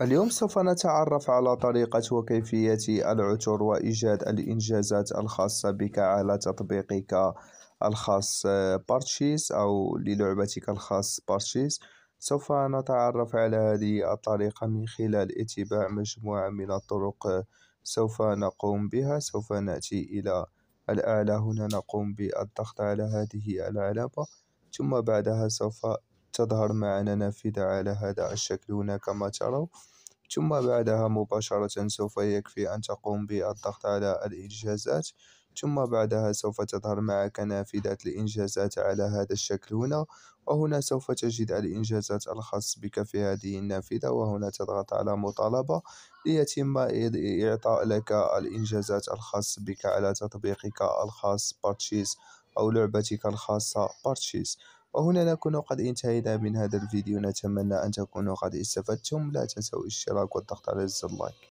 اليوم سوف نتعرف على طريقة وكيفية العثور وإيجاد الإنجازات الخاصة بك على تطبيقك الخاص بارتشيز آه، أو للعبتك الخاص بارتشيز سوف نتعرف على هذه الطريقة من خلال اتباع مجموعة من الطرق آه، سوف نقوم بها سوف نأتي إلى الأعلى هنا نقوم بالضغط على هذه العلامة ثم بعدها سوف تظهر معنا نافذة على هذا الشكل هنا كما تروا ثم بعدها مباشرة سوف يكفي أن تقوم بالضغط على الإنجازات ثم بعدها سوف تظهر معك نافذة الإنجازات على هذا الشكل هنا وهنا سوف تجد الإنجازات الخاص بك في هذه النافذة وهنا تضغط على مطالبة ليتم إعطاء لك الإنجازات الخاص بك على تطبيقك الخاص بارتشيز أو لعبتك الخاصة بارتشيز وهنا نكون قد انتهينا من هذا الفيديو نتمنى أن تكونوا قد استفدتم لا تنسوا الاشتراك والضغط على زر اللايك